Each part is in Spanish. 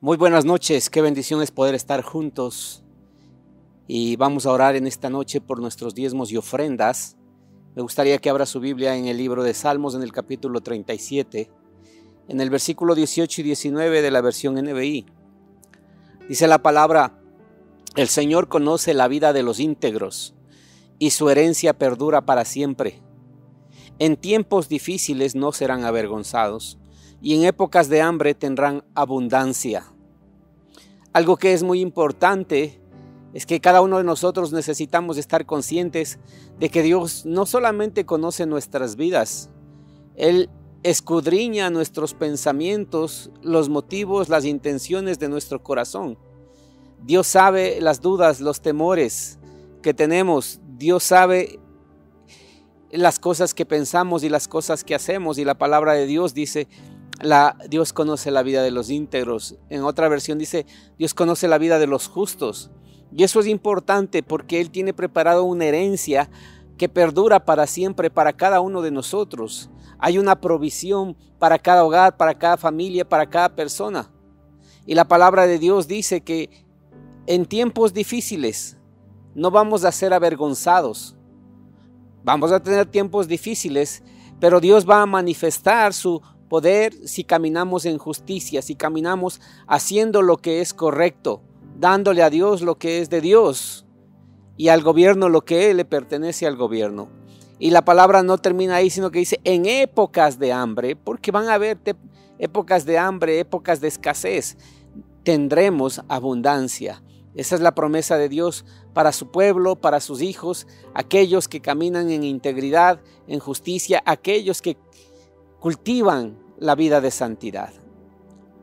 Muy buenas noches, qué bendición es poder estar juntos y vamos a orar en esta noche por nuestros diezmos y ofrendas. Me gustaría que abra su Biblia en el libro de Salmos en el capítulo 37, en el versículo 18 y 19 de la versión NBI. Dice la palabra, el Señor conoce la vida de los íntegros y su herencia perdura para siempre. En tiempos difíciles no serán avergonzados y en épocas de hambre tendrán abundancia. Algo que es muy importante es que cada uno de nosotros necesitamos estar conscientes de que Dios no solamente conoce nuestras vidas, Él escudriña nuestros pensamientos, los motivos, las intenciones de nuestro corazón. Dios sabe las dudas, los temores que tenemos. Dios sabe las cosas que pensamos y las cosas que hacemos. Y la palabra de Dios dice Dios conoce la vida de los íntegros. En otra versión dice, Dios conoce la vida de los justos. Y eso es importante porque Él tiene preparado una herencia que perdura para siempre para cada uno de nosotros. Hay una provisión para cada hogar, para cada familia, para cada persona. Y la palabra de Dios dice que en tiempos difíciles no vamos a ser avergonzados. Vamos a tener tiempos difíciles, pero Dios va a manifestar su poder si caminamos en justicia, si caminamos haciendo lo que es correcto, dándole a Dios lo que es de Dios y al gobierno lo que le pertenece al gobierno. Y la palabra no termina ahí, sino que dice en épocas de hambre, porque van a haber épocas de hambre, épocas de escasez, tendremos abundancia. Esa es la promesa de Dios para su pueblo, para sus hijos, aquellos que caminan en integridad, en justicia, aquellos que cultivan la vida de santidad.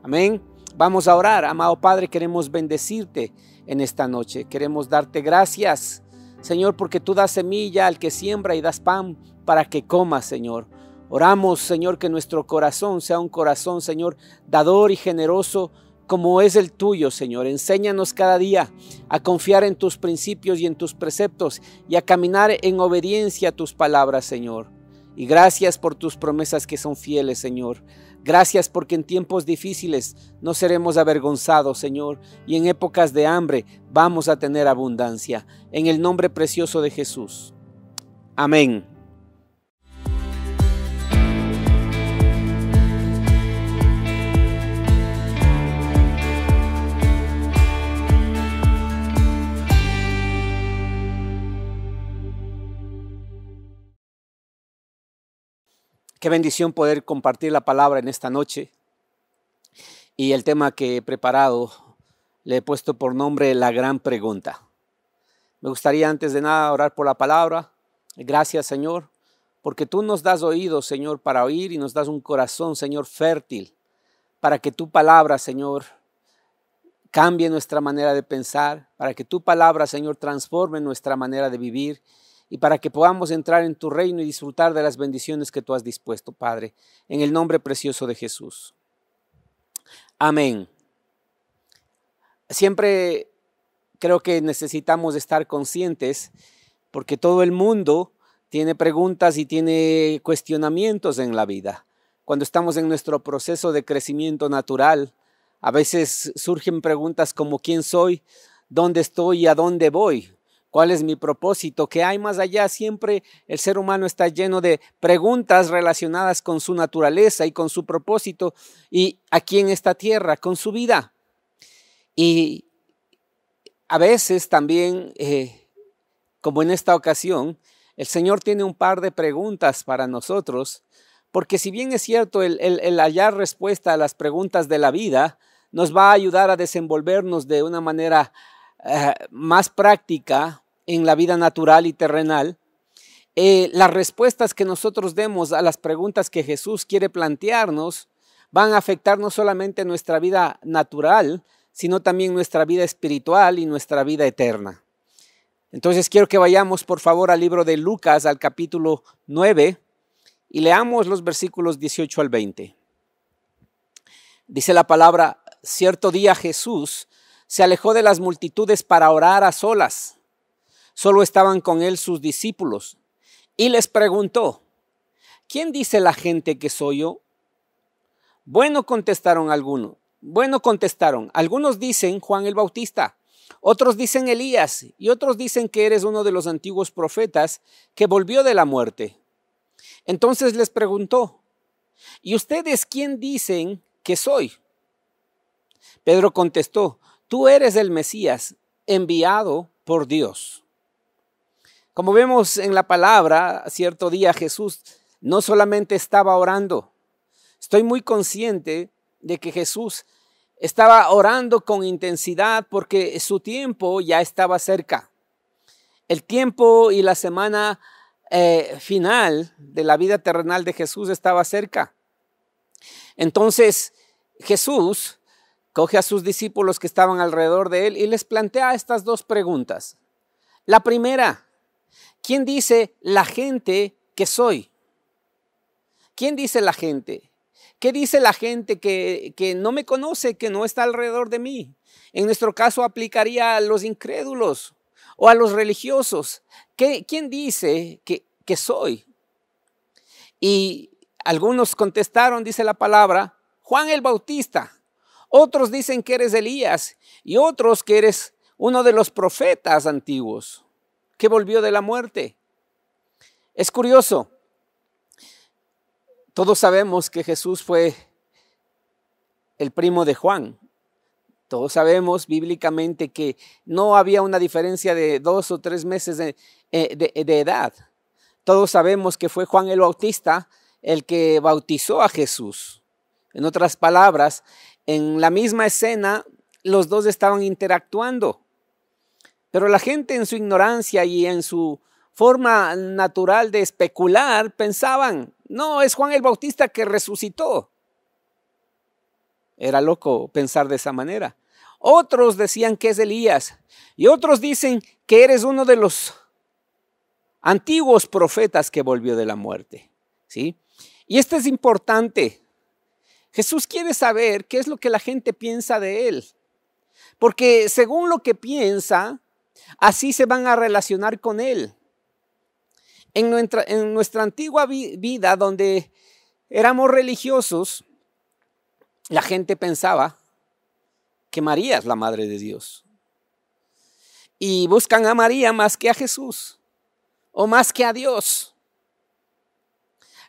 Amén. Vamos a orar. Amado Padre, queremos bendecirte en esta noche. Queremos darte gracias, Señor, porque tú das semilla al que siembra y das pan para que coma, Señor. Oramos, Señor, que nuestro corazón sea un corazón, Señor, dador y generoso como es el tuyo, Señor. Enséñanos cada día a confiar en tus principios y en tus preceptos y a caminar en obediencia a tus palabras, Señor. Y gracias por tus promesas que son fieles, Señor. Gracias porque en tiempos difíciles no seremos avergonzados, Señor, y en épocas de hambre vamos a tener abundancia. En el nombre precioso de Jesús. Amén. Qué bendición poder compartir la palabra en esta noche. Y el tema que he preparado le he puesto por nombre La Gran Pregunta. Me gustaría antes de nada orar por la palabra. Gracias Señor, porque tú nos das oídos, Señor, para oír y nos das un corazón, Señor, fértil, para que tu palabra, Señor, cambie nuestra manera de pensar, para que tu palabra, Señor, transforme nuestra manera de vivir y para que podamos entrar en tu reino y disfrutar de las bendiciones que tú has dispuesto, Padre, en el nombre precioso de Jesús. Amén. Siempre creo que necesitamos estar conscientes porque todo el mundo tiene preguntas y tiene cuestionamientos en la vida. Cuando estamos en nuestro proceso de crecimiento natural, a veces surgen preguntas como ¿quién soy? ¿Dónde estoy y a dónde voy? ¿Cuál es mi propósito? ¿Qué hay más allá? Siempre el ser humano está lleno de preguntas relacionadas con su naturaleza y con su propósito y aquí en esta tierra, con su vida. Y a veces también, eh, como en esta ocasión, el Señor tiene un par de preguntas para nosotros, porque si bien es cierto el, hallar respuesta a las preguntas de la vida, nos va a ayudar a desenvolvernos de una manera eh, más práctica, en la vida natural y terrenal, eh, las respuestas que nosotros demos a las preguntas que Jesús quiere plantearnos van a afectar no solamente nuestra vida natural, sino también nuestra vida espiritual y nuestra vida eterna. Entonces quiero que vayamos por favor al libro de Lucas, al capítulo 9, y leamos los versículos 18 al 20. Dice la palabra, cierto día Jesús se alejó de las multitudes para orar a solas solo estaban con él sus discípulos. Y les preguntó, ¿quién dice la gente que soy yo? Bueno, contestaron algunos. Bueno, contestaron. Algunos dicen Juan el Bautista, otros dicen Elías y otros dicen que eres uno de los antiguos profetas que volvió de la muerte. Entonces les preguntó, ¿y ustedes quién dicen que soy? Pedro contestó, tú eres el Mesías enviado por Dios. Como vemos en la palabra, cierto día Jesús no solamente estaba orando, estoy muy consciente de que Jesús estaba orando con intensidad porque su tiempo ya estaba cerca. El tiempo y la semana eh, final de la vida terrenal de Jesús estaba cerca. Entonces Jesús coge a sus discípulos que estaban alrededor de él y les plantea estas dos preguntas. La primera, ¿Quién dice la gente que soy? ¿Quién dice la gente? ¿Qué dice la gente que, no me conoce, que no está alrededor de mí? En nuestro caso aplicaría a los incrédulos o a los religiosos. ¿Quién dice que, que soy? Y algunos contestaron, dice la palabra, Juan el Bautista. Otros dicen que eres Elías y otros que eres uno de los profetas antiguos. ¿Qué volvió de la muerte. Es curioso. Todos sabemos que Jesús fue el primo de Juan. Todos sabemos bíblicamente que no había una diferencia de dos o tres meses de, eh, de edad. Todos sabemos que fue Juan el Bautista el que bautizó a Jesús. En otras palabras, en la misma escena los dos estaban interactuando. Pero la gente en su ignorancia y en su forma natural de especular pensaban, no, es Juan el Bautista que resucitó. Era loco pensar de esa manera. Otros decían que es Elías y otros dicen que eres uno de los antiguos profetas que volvió de la muerte, ¿sí? Y esto es importante. Jesús quiere saber qué es lo que la gente piensa de él. Porque según lo que piensa, Así se van a relacionar con Él. En nuestra, antigua vida, donde éramos religiosos, la gente pensaba que María es la Madre de Dios. Y buscan a María más que a Jesús o más que a Dios.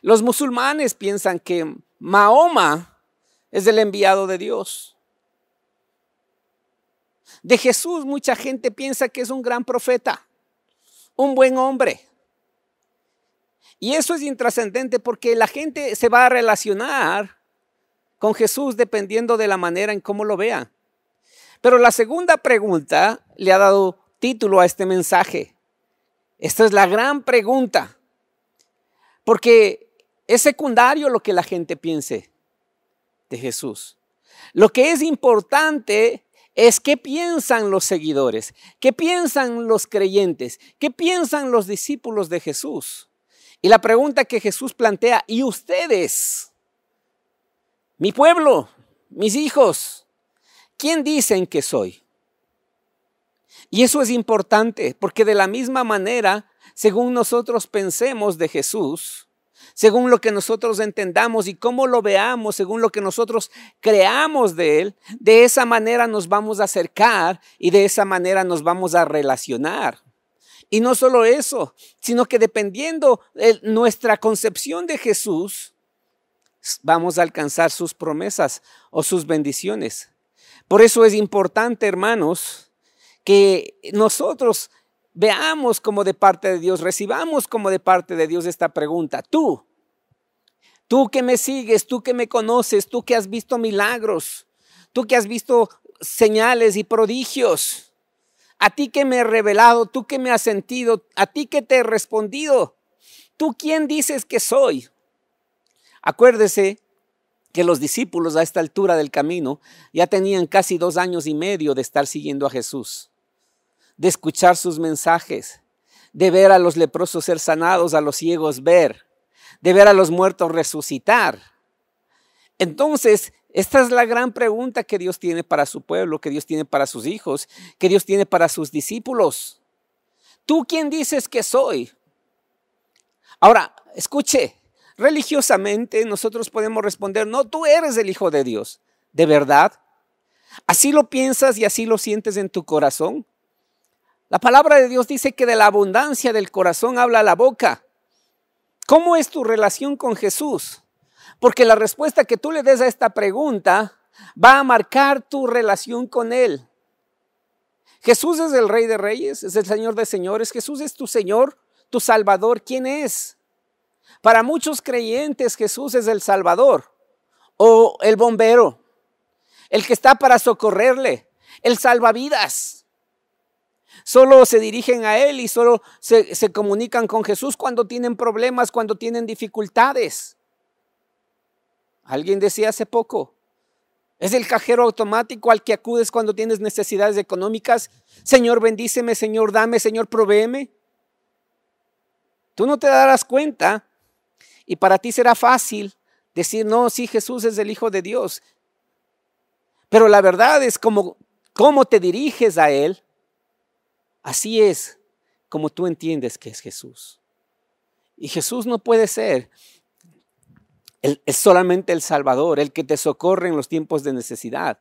Los musulmanes piensan que Mahoma es el enviado de Dios. De Jesús mucha gente piensa que es un gran profeta, un buen hombre. Y eso es intrascendente porque la gente se va a relacionar con Jesús dependiendo de la manera en cómo lo vea. Pero la segunda pregunta le ha dado título a este mensaje. Esta es la gran pregunta. Porque es secundario lo que la gente piense de Jesús. Lo que es importante es qué piensan los seguidores, qué piensan los creyentes, qué piensan los discípulos de Jesús. Y la pregunta que Jesús plantea, ¿y ustedes? Mi pueblo, mis hijos, ¿quién dicen que soy? Y eso es importante, porque de la misma manera, según nosotros pensemos de Jesús, según lo que nosotros entendamos y cómo lo veamos, según lo que nosotros creamos de Él, de esa manera nos vamos a acercar y de esa manera nos vamos a relacionar. Y no solo eso, sino que dependiendo de nuestra concepción de Jesús, vamos a alcanzar sus promesas o sus bendiciones. Por eso es importante, hermanos, que nosotros veamos como de parte de Dios, recibamos como de parte de Dios esta pregunta. Tú, tú que me sigues, tú que me conoces, tú que has visto milagros, tú que has visto señales y prodigios, a ti que me he revelado, tú que me has sentido, a ti que te he respondido, tú quién dices que soy. Acuérdese que los discípulos a esta altura del camino ya tenían casi dos años y medio de estar siguiendo a Jesús de escuchar sus mensajes, de ver a los leprosos ser sanados, a los ciegos ver, de ver a los muertos resucitar. Entonces, esta es la gran pregunta que Dios tiene para su pueblo, que Dios tiene para sus hijos, que Dios tiene para sus discípulos. ¿Tú quién dices que soy? Ahora, escuche, religiosamente nosotros podemos responder, no, tú eres el Hijo de Dios, ¿de verdad? ¿Así lo piensas y así lo sientes en tu corazón? La palabra de Dios dice que de la abundancia del corazón habla la boca. ¿Cómo es tu relación con Jesús? Porque la respuesta que tú le des a esta pregunta va a marcar tu relación con Él. Jesús es el Rey de Reyes, es el Señor de Señores, Jesús es tu Señor, tu Salvador. ¿Quién es? Para muchos creyentes Jesús es el Salvador o el bombero, el que está para socorrerle, el salvavidas, solo se dirigen a Él y solo se, comunican con Jesús cuando tienen problemas, cuando tienen dificultades. Alguien decía hace poco, es el cajero automático al que acudes cuando tienes necesidades económicas. Señor, bendíceme, Señor, dame, Señor, provéeme. Tú no te darás cuenta y para ti será fácil decir, no, sí, Jesús es el Hijo de Dios. Pero la verdad es cómo te diriges a Él Así es como tú entiendes que es Jesús. Y Jesús no puede ser es solamente el Salvador, el que te socorre en los tiempos de necesidad.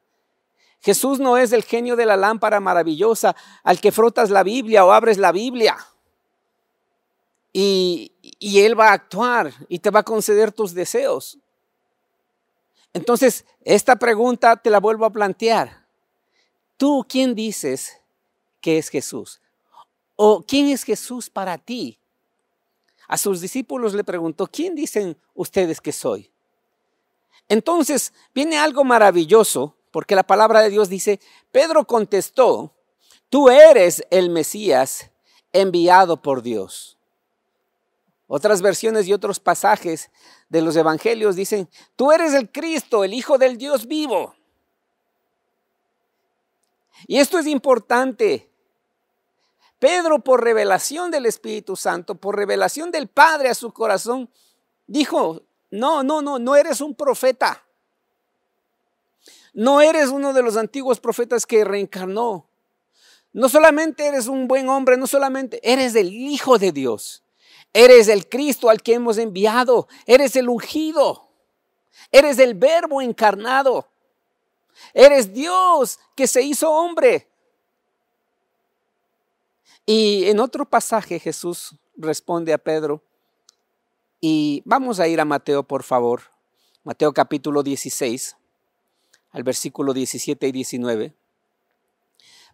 Jesús no es el genio de la lámpara maravillosa al que frotas la Biblia o abres la Biblia. Y, y, Él va a actuar y te va a conceder tus deseos. Entonces, esta pregunta te la vuelvo a plantear. ¿Tú quién dices qué es Jesús. ¿O quién es Jesús para ti? A sus discípulos le preguntó, ¿quién dicen ustedes que soy? Entonces viene algo maravilloso, porque la palabra de Dios dice, Pedro contestó, tú eres el Mesías enviado por Dios. Otras versiones y otros pasajes de los evangelios dicen, tú eres el Cristo, el Hijo del Dios vivo. Y esto es importante Pedro, por revelación del Espíritu Santo, por revelación del Padre a su corazón, dijo, no, no, no, no eres un profeta. No eres uno de los antiguos profetas que reencarnó. No solamente eres un buen hombre, no solamente eres el Hijo de Dios. Eres el Cristo al que hemos enviado. Eres el ungido. Eres el verbo encarnado. Eres Dios que se hizo hombre. Y en otro pasaje Jesús responde a Pedro, y vamos a ir a Mateo, por favor, Mateo capítulo 16, al versículo 17 y 19.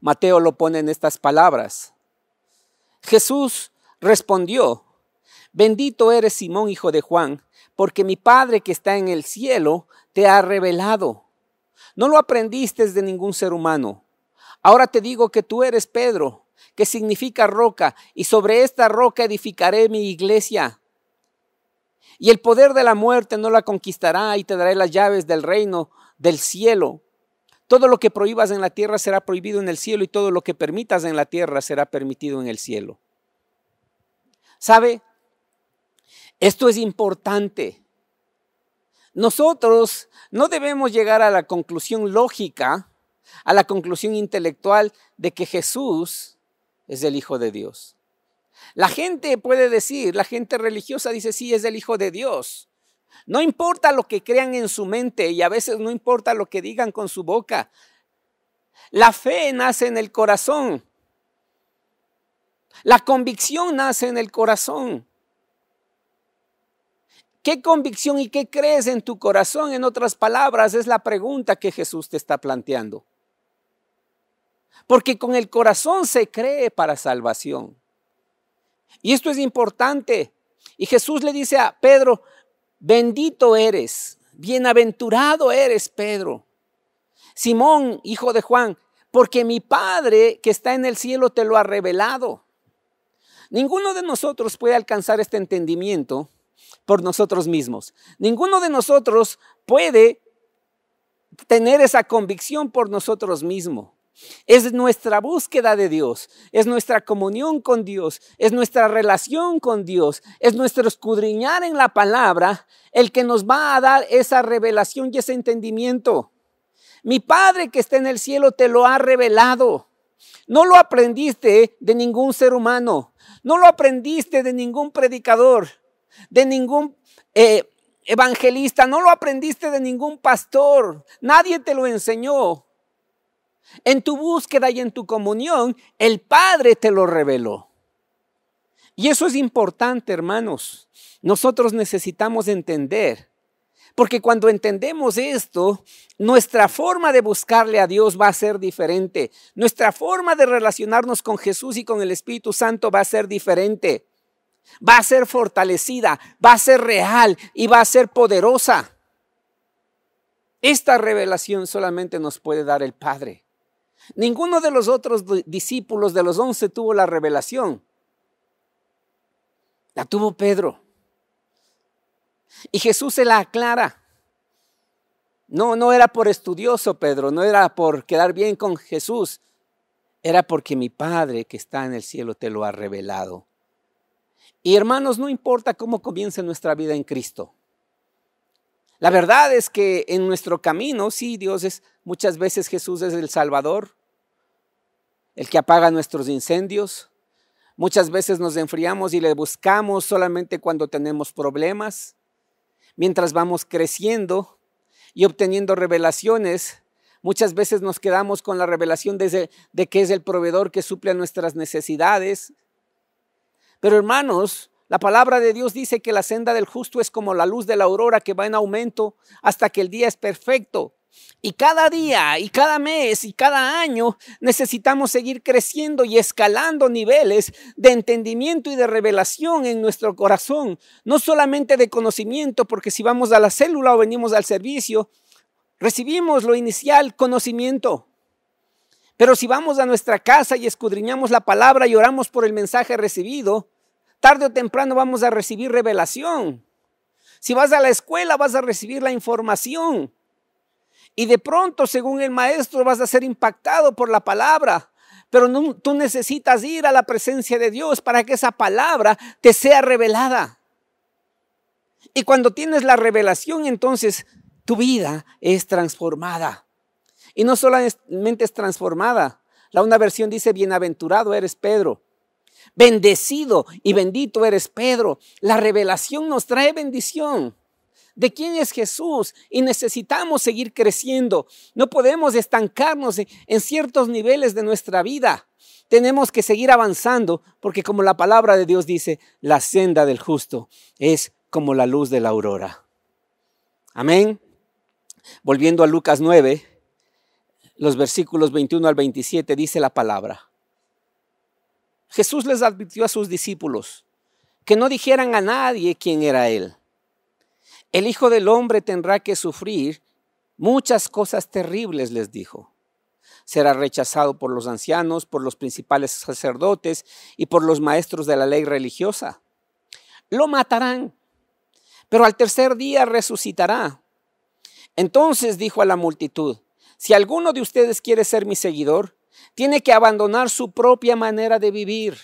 Mateo lo pone en estas palabras. Jesús respondió, bendito eres Simón, hijo de Juan, porque mi Padre que está en el cielo te ha revelado. No lo aprendiste de ningún ser humano. Ahora te digo que tú eres Pedro que significa roca, y sobre esta roca edificaré mi iglesia. Y el poder de la muerte no la conquistará y te daré las llaves del reino del cielo. Todo lo que prohíbas en la tierra será prohibido en el cielo y todo lo que permitas en la tierra será permitido en el cielo. ¿Sabe? Esto es importante. Nosotros no debemos llegar a la conclusión lógica, a la conclusión intelectual de que Jesús es el Hijo de Dios. La gente puede decir, la gente religiosa dice, sí, es el Hijo de Dios. No importa lo que crean en su mente y a veces no importa lo que digan con su boca. La fe nace en el corazón. La convicción nace en el corazón. ¿Qué convicción y qué crees en tu corazón? En otras palabras, es la pregunta que Jesús te está planteando porque con el corazón se cree para salvación. Y esto es importante. Y Jesús le dice a Pedro, bendito eres, bienaventurado eres, Pedro. Simón, hijo de Juan, porque mi Padre que está en el cielo te lo ha revelado. Ninguno de nosotros puede alcanzar este entendimiento por nosotros mismos. Ninguno de nosotros puede tener esa convicción por nosotros mismos. Es nuestra búsqueda de Dios, es nuestra comunión con Dios, es nuestra relación con Dios, es nuestro escudriñar en la palabra el que nos va a dar esa revelación y ese entendimiento. Mi Padre que está en el cielo te lo ha revelado. No lo aprendiste de ningún ser humano, no lo aprendiste de ningún predicador, de ningún... Eh, evangelista, no lo aprendiste de ningún pastor, nadie te lo enseñó, en tu búsqueda y en tu comunión, el Padre te lo reveló. Y eso es importante, hermanos. Nosotros necesitamos entender, porque cuando entendemos esto, nuestra forma de buscarle a Dios va a ser diferente. Nuestra forma de relacionarnos con Jesús y con el Espíritu Santo va a ser diferente. Va a ser fortalecida, va a ser real y va a ser poderosa. Esta revelación solamente nos puede dar el Padre. Ninguno de los otros discípulos de los once tuvo la revelación. La tuvo Pedro. Y Jesús se la aclara. No, no era por estudioso, Pedro, no era por quedar bien con Jesús. Era porque mi Padre que está en el cielo te lo ha revelado. Y hermanos, no importa cómo comience nuestra vida en Cristo. La verdad es que en nuestro camino, sí, Dios es, muchas veces Jesús es el Salvador, el que apaga nuestros incendios. Muchas veces nos enfriamos y le buscamos solamente cuando tenemos problemas. Mientras vamos creciendo y obteniendo revelaciones, muchas veces nos quedamos con la revelación de, de que es el proveedor que suple a nuestras necesidades. Pero hermanos, la palabra de Dios dice que la senda del justo es como la luz de la aurora que va en aumento hasta que el día es perfecto. Y cada día, y cada mes, y cada año necesitamos seguir creciendo y escalando niveles de entendimiento y de revelación en nuestro corazón. No solamente de conocimiento, porque si vamos a la célula o venimos al servicio, recibimos lo inicial, conocimiento. Pero si vamos a nuestra casa y escudriñamos la palabra y oramos por el mensaje recibido, Tarde o temprano vamos a recibir revelación. Si vas a la escuela vas a recibir la información. Y de pronto, según el maestro, vas a ser impactado por la palabra. Pero tú necesitas ir a la presencia de Dios para que esa palabra te sea revelada. Y cuando tienes la revelación, entonces tu vida es transformada. Y no solamente es transformada. La una versión dice, bienaventurado eres Pedro bendecido y bendito eres Pedro. La revelación nos trae bendición de quién es Jesús y necesitamos seguir creciendo. No podemos estancarnos en ciertos niveles de nuestra vida. Tenemos que seguir avanzando porque como la palabra de Dios dice, la senda del justo es como la luz de la aurora. Amén. Volviendo a Lucas 9, los versículos 21 al 27 dice la palabra. Jesús les advirtió a sus discípulos que no dijeran a nadie quién era Él. El Hijo del Hombre tendrá que sufrir muchas cosas terribles, les dijo. Será rechazado por los ancianos, por los principales sacerdotes y por los maestros de la ley religiosa. Lo matarán, pero al tercer día resucitará. Entonces dijo a la multitud, si alguno de ustedes quiere ser mi seguidor, tiene que abandonar su propia manera de vivir,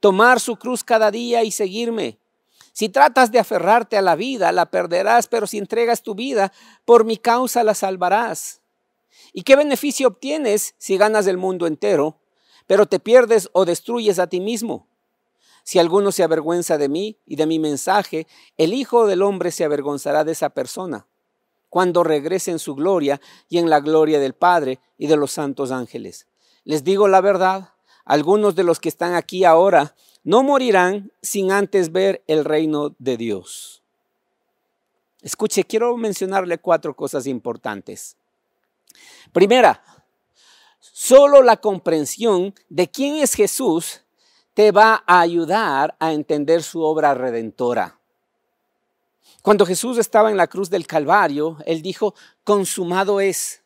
tomar su cruz cada día y seguirme. Si tratas de aferrarte a la vida, la perderás, pero si entregas tu vida, por mi causa la salvarás. ¿Y qué beneficio obtienes si ganas el mundo entero, pero te pierdes o destruyes a ti mismo? Si alguno se avergüenza de mí y de mi mensaje, el Hijo del Hombre se avergonzará de esa persona cuando regrese en su gloria y en la gloria del Padre y de los santos ángeles. Les digo la verdad, algunos de los que están aquí ahora no morirán sin antes ver el reino de Dios. Escuche, quiero mencionarle cuatro cosas importantes. Primera, solo la comprensión de quién es Jesús te va a ayudar a entender su obra redentora. Cuando Jesús estaba en la cruz del Calvario, él dijo, consumado es.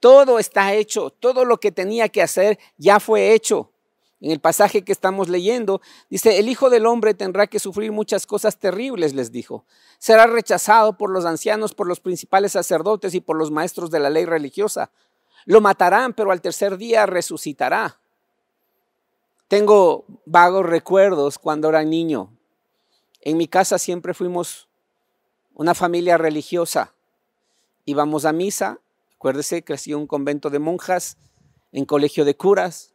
Todo está hecho, todo lo que tenía que hacer ya fue hecho. En el pasaje que estamos leyendo, dice, el Hijo del Hombre tendrá que sufrir muchas cosas terribles, les dijo. Será rechazado por los ancianos, por los principales sacerdotes y por los maestros de la ley religiosa. Lo matarán, pero al tercer día resucitará. Tengo vagos recuerdos cuando era niño. En mi casa siempre fuimos una familia religiosa. Íbamos a misa, acuérdese, crecí en un convento de monjas, en colegio de curas.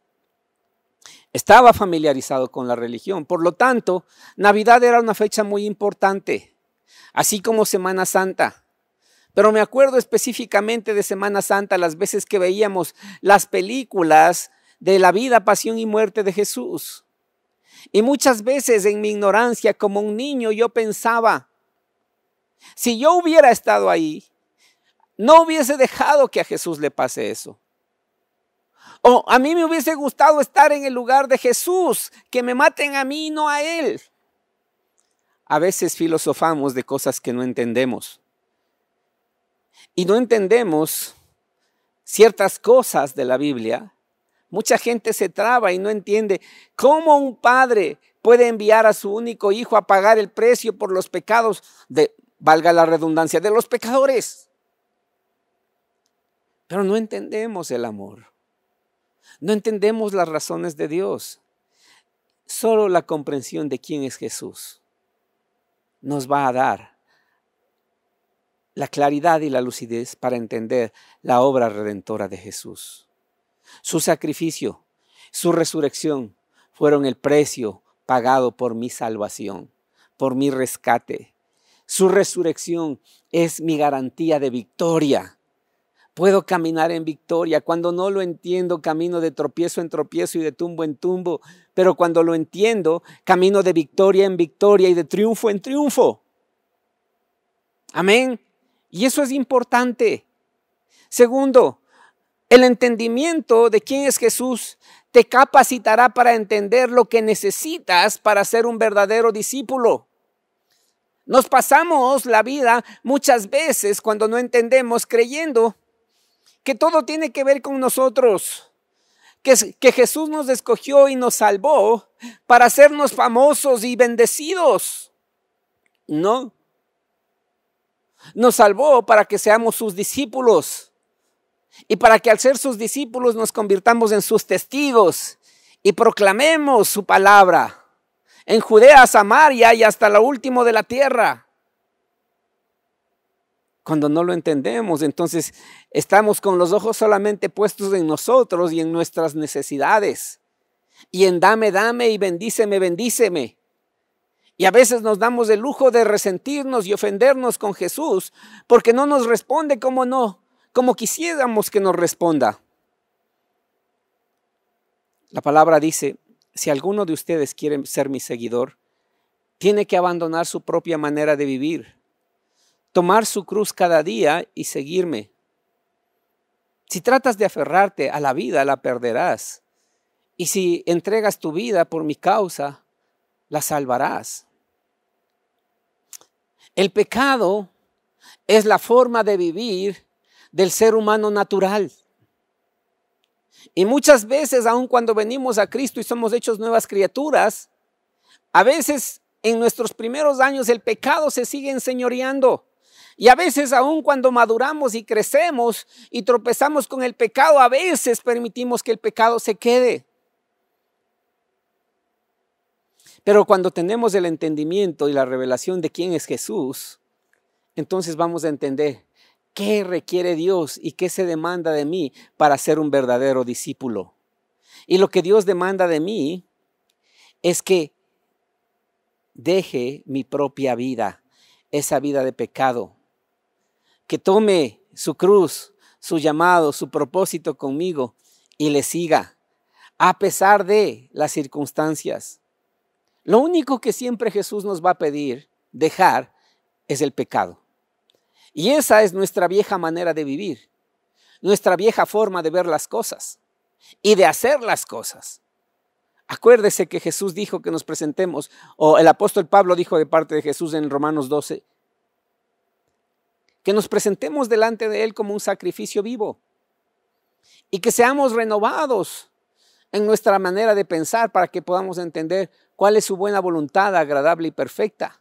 Estaba familiarizado con la religión. Por lo tanto, Navidad era una fecha muy importante, así como Semana Santa. Pero me acuerdo específicamente de Semana Santa, las veces que veíamos las películas de la vida, pasión y muerte de Jesús. Y muchas veces en mi ignorancia como un niño yo pensaba, si yo hubiera estado ahí, no hubiese dejado que a Jesús le pase eso. O a mí me hubiese gustado estar en el lugar de Jesús, que me maten a mí y no a Él. A veces filosofamos de cosas que no entendemos. Y no entendemos ciertas cosas de la Biblia. Mucha gente se traba y no entiende cómo un padre puede enviar a su único hijo a pagar el precio por los pecados de valga la redundancia, de los pecadores. Pero no entendemos el amor. No entendemos las razones de Dios. Solo la comprensión de quién es Jesús nos va a dar la claridad y la lucidez para entender la obra redentora de Jesús. Su sacrificio, su resurrección fueron el precio pagado por mi salvación, por mi rescate, su resurrección es mi garantía de victoria. Puedo caminar en victoria. Cuando no lo entiendo, camino de tropiezo en tropiezo y de tumbo en tumbo. Pero cuando lo entiendo, camino de victoria en victoria y de triunfo en triunfo. Amén. Y eso es importante. Segundo, el entendimiento de quién es Jesús te capacitará para entender lo que necesitas para ser un verdadero discípulo. Nos pasamos la vida muchas veces cuando no entendemos creyendo que todo tiene que ver con nosotros, que, Jesús nos escogió y nos salvó para hacernos famosos y bendecidos. No. Nos salvó para que seamos sus discípulos y para que al ser sus discípulos nos convirtamos en sus testigos y proclamemos su palabra en Judea, Samaria y hasta lo último de la tierra. Cuando no lo entendemos, entonces estamos con los ojos solamente puestos en nosotros y en nuestras necesidades. Y en dame, dame y bendíceme, bendíceme. Y a veces nos damos el lujo de resentirnos y ofendernos con Jesús porque no nos responde como no, como quisiéramos que nos responda. La palabra dice, si alguno de ustedes quiere ser mi seguidor, tiene que abandonar su propia manera de vivir, tomar su cruz cada día y seguirme. Si tratas de aferrarte a la vida, la perderás. Y si entregas tu vida por mi causa, la salvarás. El pecado es la forma de vivir del ser humano natural. Y muchas veces, aun cuando venimos a Cristo y somos hechos nuevas criaturas, a veces en nuestros primeros años el pecado se sigue enseñoreando. Y a veces, aun cuando maduramos y crecemos y tropezamos con el pecado, a veces permitimos que el pecado se quede. Pero cuando tenemos el entendimiento y la revelación de quién es Jesús, entonces vamos a entender ¿Qué requiere Dios y qué se demanda de mí para ser un verdadero discípulo? Y lo que Dios demanda de mí es que deje mi propia vida, esa vida de pecado, que tome su cruz, su llamado, su propósito conmigo y le siga, a pesar de las circunstancias. Lo único que siempre Jesús nos va a pedir dejar es el pecado. Y esa es nuestra vieja manera de vivir, nuestra vieja forma de ver las cosas y de hacer las cosas. Acuérdese que Jesús dijo que nos presentemos, o el apóstol Pablo dijo de parte de Jesús en Romanos 12, que nos presentemos delante de Él como un sacrificio vivo y que seamos renovados en nuestra manera de pensar para que podamos entender cuál es su buena voluntad agradable y perfecta.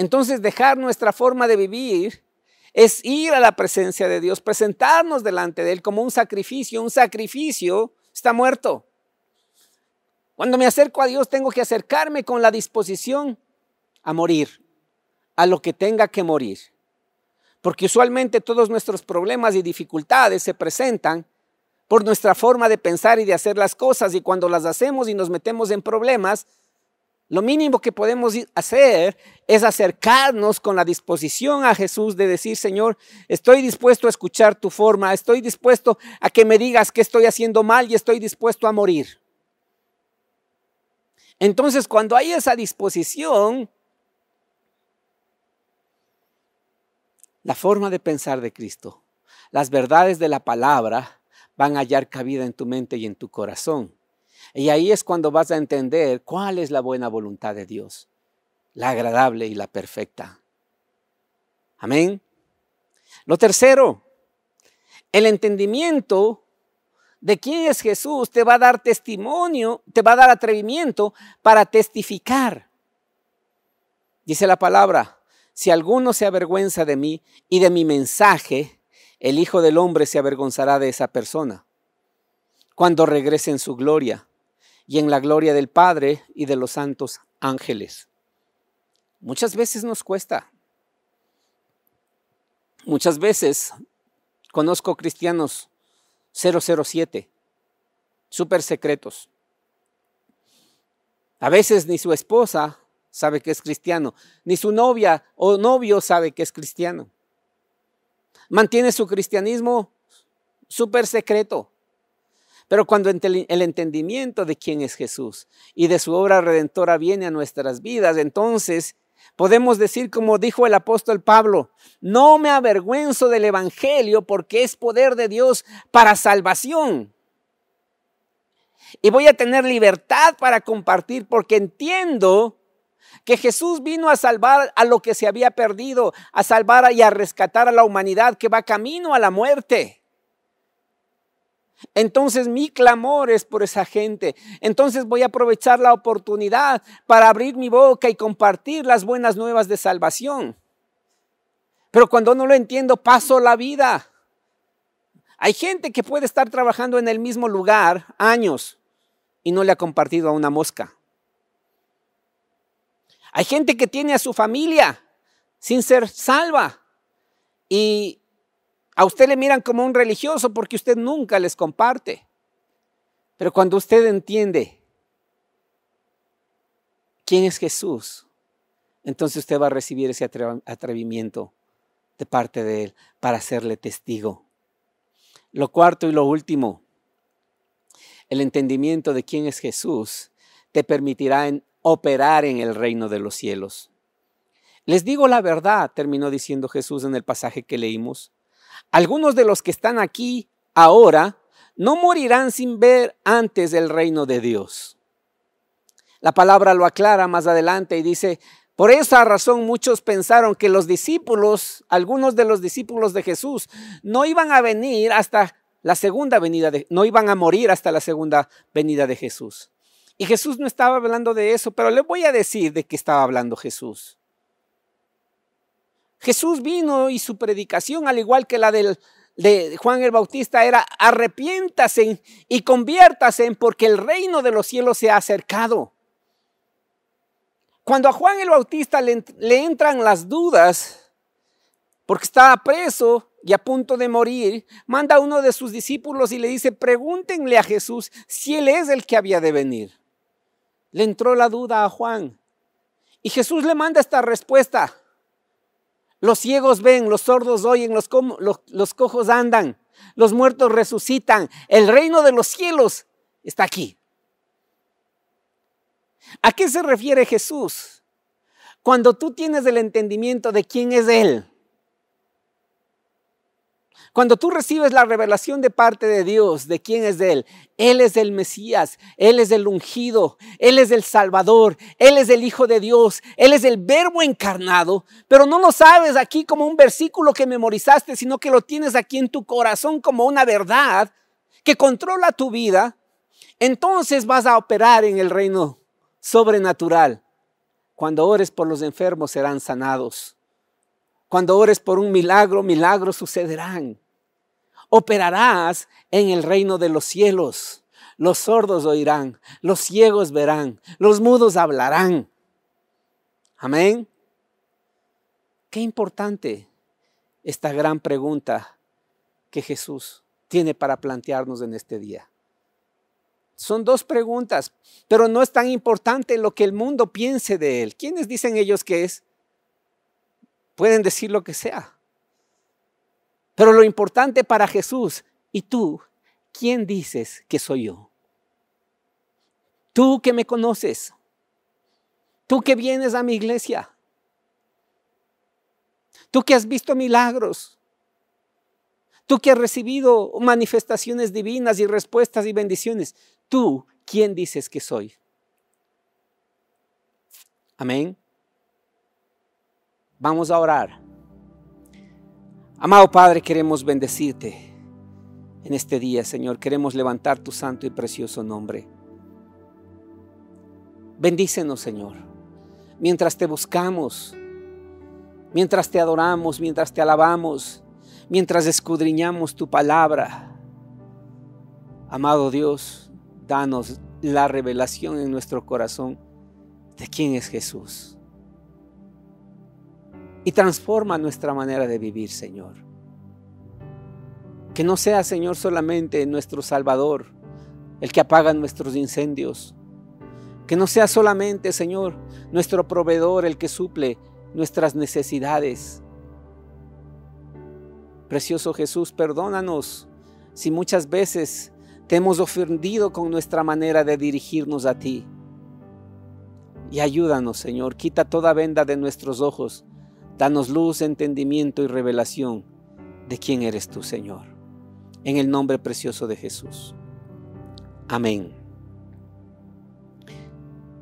Entonces dejar nuestra forma de vivir es ir a la presencia de Dios, presentarnos delante de Él como un sacrificio. Un sacrificio está muerto. Cuando me acerco a Dios tengo que acercarme con la disposición a morir, a lo que tenga que morir. Porque usualmente todos nuestros problemas y dificultades se presentan por nuestra forma de pensar y de hacer las cosas y cuando las hacemos y nos metemos en problemas, lo mínimo que podemos hacer es acercarnos con la disposición a Jesús de decir, Señor, estoy dispuesto a escuchar tu forma, estoy dispuesto a que me digas que estoy haciendo mal y estoy dispuesto a morir. Entonces, cuando hay esa disposición, la forma de pensar de Cristo, las verdades de la palabra van a hallar cabida en tu mente y en tu corazón. Y ahí es cuando vas a entender cuál es la buena voluntad de Dios, la agradable y la perfecta. Amén. Lo tercero, el entendimiento de quién es Jesús te va a dar testimonio, te va a dar atrevimiento para testificar. Dice la palabra, si alguno se avergüenza de mí y de mi mensaje, el Hijo del Hombre se avergonzará de esa persona cuando regrese en su gloria y en la gloria del Padre y de los santos ángeles. Muchas veces nos cuesta. Muchas veces conozco cristianos 007, súper secretos. A veces ni su esposa sabe que es cristiano, ni su novia o novio sabe que es cristiano. Mantiene su cristianismo súper secreto. Pero cuando el entendimiento de quién es Jesús y de su obra redentora viene a nuestras vidas, entonces podemos decir como dijo el apóstol Pablo, no me avergüenzo del Evangelio porque es poder de Dios para salvación. Y voy a tener libertad para compartir porque entiendo que Jesús vino a salvar a lo que se había perdido, a salvar y a rescatar a la humanidad que va camino a la muerte. Entonces mi clamor es por esa gente. Entonces voy a aprovechar la oportunidad para abrir mi boca y compartir las buenas nuevas de salvación. Pero cuando no lo entiendo, paso la vida. Hay gente que puede estar trabajando en el mismo lugar años y no le ha compartido a una mosca. Hay gente que tiene a su familia sin ser salva y a usted le miran como un religioso porque usted nunca les comparte. Pero cuando usted entiende quién es Jesús, entonces usted va a recibir ese atrevimiento de parte de Él para serle testigo. Lo cuarto y lo último, el entendimiento de quién es Jesús te permitirá operar en el reino de los cielos. Les digo la verdad, terminó diciendo Jesús en el pasaje que leímos. Algunos de los que están aquí ahora no morirán sin ver antes el reino de Dios. La palabra lo aclara más adelante y dice, por esa razón muchos pensaron que los discípulos, algunos de los discípulos de Jesús, no iban a venir hasta la segunda venida de, no iban a morir hasta la segunda venida de Jesús. Y Jesús no estaba hablando de eso, pero le voy a decir de qué estaba hablando Jesús. Jesús vino y su predicación, al igual que la del, de Juan el Bautista, era arrepiéntase y conviértase porque el reino de los cielos se ha acercado. Cuando a Juan el Bautista le, entran las dudas, porque estaba preso y a punto de morir, manda a uno de sus discípulos y le dice, pregúntenle a Jesús si él es el que había de venir. Le entró la duda a Juan. Y Jesús le manda esta respuesta. Los ciegos ven, los sordos oyen, los, los cojos andan, los muertos resucitan. El reino de los cielos está aquí. ¿A qué se refiere Jesús? Cuando tú tienes el entendimiento de quién es Él, cuando tú recibes la revelación de parte de Dios de quién es Él, Él es el Mesías, Él es el ungido, Él es el Salvador, Él es el Hijo de Dios, Él es el Verbo encarnado, pero no lo sabes aquí como un versículo que memorizaste, sino que lo tienes aquí en tu corazón como una verdad que controla tu vida, entonces vas a operar en el reino sobrenatural. Cuando ores por los enfermos serán sanados. Cuando ores por un milagro, milagros sucederán. Operarás en el reino de los cielos. Los sordos oirán, los ciegos verán, los mudos hablarán. Amén. Qué importante esta gran pregunta que Jesús tiene para plantearnos en este día. Son dos preguntas, pero no es tan importante lo que el mundo piense de él. ¿Quiénes dicen ellos que es? Pueden decir lo que sea. Pero lo importante para Jesús, ¿y tú? ¿Quién dices que soy yo? Tú que me conoces, tú que vienes a mi iglesia, tú que has visto milagros, tú que has recibido manifestaciones divinas y respuestas y bendiciones, tú, ¿quién dices que soy? Amén. Vamos a orar. Amado Padre, queremos bendecirte en este día, Señor. Queremos levantar tu santo y precioso nombre. Bendícenos, Señor, mientras te buscamos, mientras te adoramos, mientras te alabamos, mientras escudriñamos tu palabra. Amado Dios, danos la revelación en nuestro corazón de quién es Jesús y transforma nuestra manera de vivir, Señor. Que no sea, Señor, solamente nuestro Salvador, el que apaga nuestros incendios. Que no sea solamente, Señor, nuestro proveedor, el que suple nuestras necesidades. Precioso Jesús, perdónanos si muchas veces te hemos ofendido con nuestra manera de dirigirnos a ti. Y ayúdanos, Señor, quita toda venda de nuestros ojos Danos luz, entendimiento y revelación de quién eres tú, Señor. En el nombre precioso de Jesús. Amén.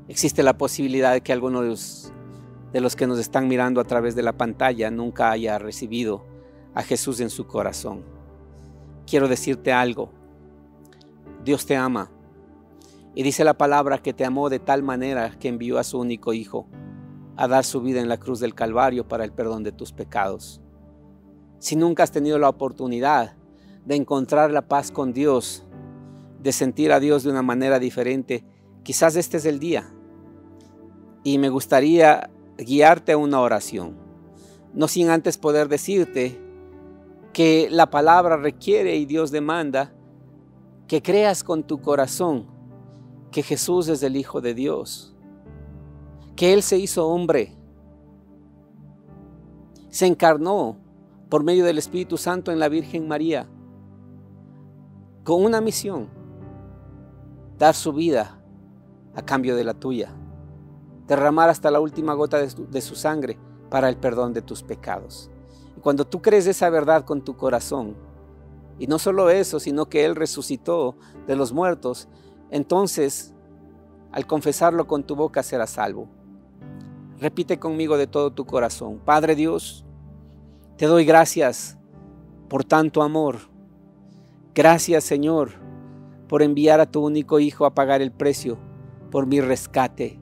Existe la posibilidad de que alguno de los, de los que nos están mirando a través de la pantalla nunca haya recibido a Jesús en su corazón. Quiero decirte algo. Dios te ama. Y dice la palabra que te amó de tal manera que envió a su único Hijo a dar su vida en la cruz del Calvario para el perdón de tus pecados. Si nunca has tenido la oportunidad de encontrar la paz con Dios, de sentir a Dios de una manera diferente, quizás este es el día. Y me gustaría guiarte a una oración, no sin antes poder decirte que la palabra requiere y Dios demanda que creas con tu corazón que Jesús es el Hijo de Dios que Él se hizo hombre, se encarnó por medio del Espíritu Santo en la Virgen María, con una misión, dar su vida a cambio de la tuya, derramar hasta la última gota de su, sangre para el perdón de tus pecados. Y cuando tú crees esa verdad con tu corazón, y no solo eso, sino que Él resucitó de los muertos, entonces al confesarlo con tu boca serás salvo. Repite conmigo de todo tu corazón. Padre Dios, te doy gracias por tanto amor. Gracias Señor por enviar a tu único Hijo a pagar el precio por mi rescate.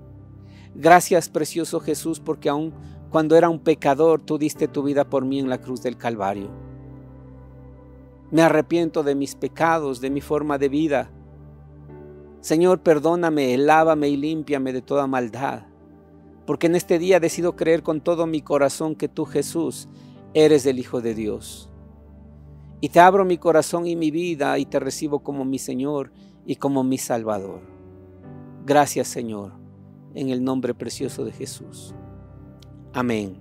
Gracias precioso Jesús porque aun cuando era un pecador tú diste tu vida por mí en la cruz del Calvario. Me arrepiento de mis pecados, de mi forma de vida. Señor, perdóname, lávame y límpiame de toda maldad porque en este día decido creer con todo mi corazón que tú, Jesús, eres el Hijo de Dios. Y te abro mi corazón y mi vida y te recibo como mi Señor y como mi Salvador. Gracias, Señor, en el nombre precioso de Jesús. Amén.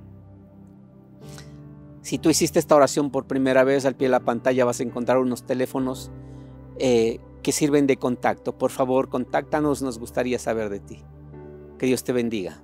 Si tú hiciste esta oración por primera vez, al pie de la pantalla vas a encontrar unos teléfonos eh, que sirven de contacto. Por favor, contáctanos, nos gustaría saber de ti. Que Dios te bendiga.